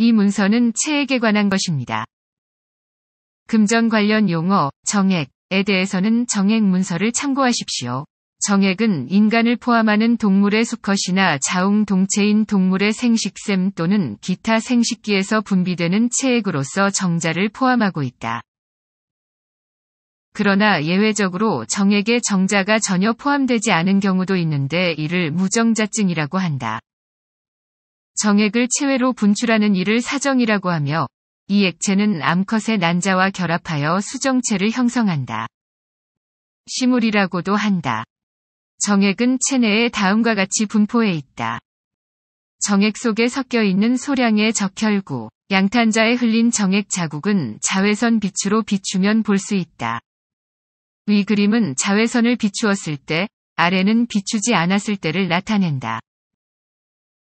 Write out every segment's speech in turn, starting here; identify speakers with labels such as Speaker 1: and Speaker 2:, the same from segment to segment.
Speaker 1: 이 문서는 체액에 관한 것입니다. 금전 관련 용어, 정액에 대해서는 정액 문서를 참고하십시오. 정액은 인간을 포함하는 동물의 수컷이나 자웅 동체인 동물의 생식샘 또는 기타 생식기에서 분비되는 체액으로서 정자를 포함하고 있다. 그러나 예외적으로 정액에 정자가 전혀 포함되지 않은 경우도 있는데 이를 무정자증이라고 한다. 정액을 체외로 분출하는 이를 사정이라고 하며 이 액체는 암컷의 난자와 결합하여 수정체를 형성한다. 시물이라고도 한다. 정액은 체내에 다음과 같이 분포해 있다. 정액 속에 섞여 있는 소량의 적혈구, 양탄자에 흘린 정액 자국은 자외선 빛으로 비추면 볼 수 있다. 위 그림은 자외선을 비추었을 때, 아래는 비추지 않았을 때를 나타낸다.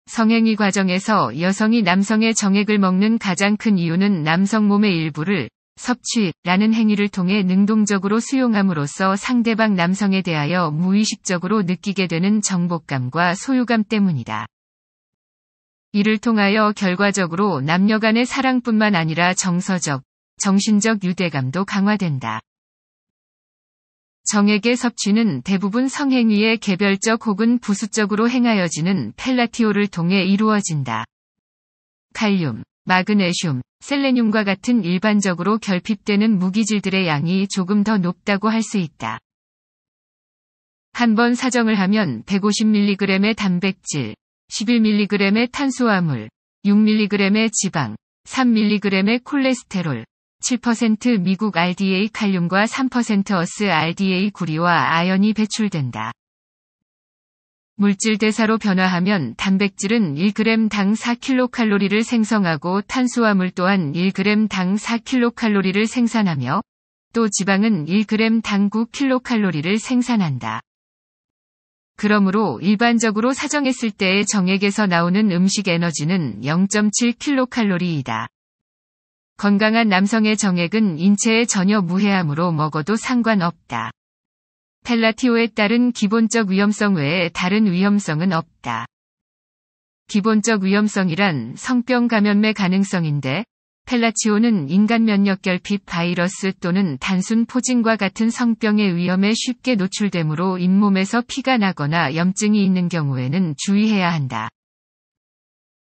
Speaker 1: 성행위 과정에서 여성이 남성의 정액을 먹는 가장 큰 이유는 남성 몸의 일부를 섭취라는 행위를 통해 능동적으로 수용함으로써 상대방 남성에 대하여 무의식적으로 느끼게 되는 정복감과 소유감 때문이다. 이를 통하여 결과적으로 남녀 간의 사랑뿐만 아니라 정서적, 정신적 유대감도 강화된다. 정액의 섭취는 대부분 성행위의 개별적 혹은 부수적으로 행하여지는 펠라티오를 통해 이루어진다. 칼륨, 마그네슘, 셀레늄과 같은 일반적으로 결핍되는 무기질들의 양이 조금 더 높다고 할 수 있다. 한 번 사정을 하면 150mg의 단백질, 11mg의 탄수화물, 6mg의 지방, 3mg의 콜레스테롤, 7% 미국 RDA 칼륨과 3% 어스 RDA 구리와 아연이 배출된다. 물질 대사로 변화하면 단백질은 1g당 4kcal를 생성하고 탄수화물 또한 1g당 4kcal를 생산하며 또 지방은 1g당 9kcal를 생산한다. 그러므로 일반적으로 사정했을 때의 정액에서 나오는 음식 에너지는 0.7kcal이다. 건강한 남성의 정액은 인체에 전혀 무해하므로 먹어도 상관없다. 펠라티오에 따른 기본적 위험성 외에 다른 위험성은 없다. 기본적 위험성이란 성병 감염의 가능성인데 펠라치오는 인간 면역결핍 바이러스 또는 단순 포진과 같은 성병의 위험에 쉽게 노출되므로 잇몸에서 피가 나거나 염증이 있는 경우에는 주의해야 한다.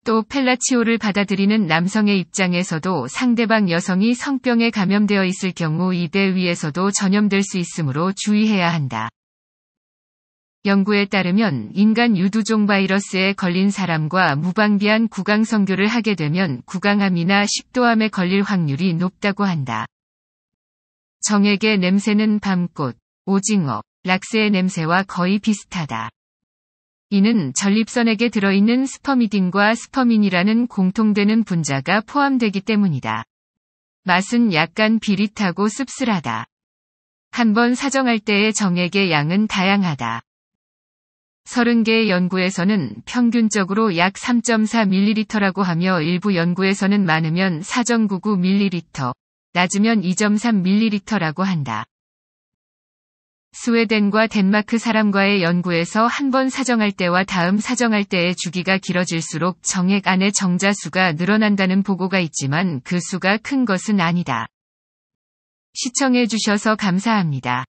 Speaker 1: 또 펠라치오를 받아들이는 남성의 입장에서도 상대방 여성이 성병에 감염되어 있을 경우 이대 위에서도 전염될 수 있으므로 주의해야 한다. 연구에 따르면 인간 유두종 바이러스에 걸린 사람과 무방비한 구강성교를 하게 되면 구강암이나 식도암에 걸릴 확률이 높다고 한다. 정액의 냄새는 밤꽃, 오징어, 락스의 냄새와 거의 비슷하다. 이는 전립선에게 들어있는 스퍼미딘과 스퍼민이라는 공통되는 분자가 포함되기 때문이다. 맛은 약간 비릿하고 씁쓸하다. 한 번 사정할 때의 정액의 양은 다양하다. 30개의 연구에서는 평균적으로 약 3.4ml라고 하며 일부 연구에서는 많으면 4.99ml, 낮으면 2.3ml라고 한다. 스웨덴과 덴마크 사람과의 연구에서 한 번 사정할 때와 다음 사정할 때의 주기가 길어질수록 정액 안의 정자수가 늘어난다는 보고가 있지만 그 수가 큰 것은 아니다. 시청해주셔서 감사합니다.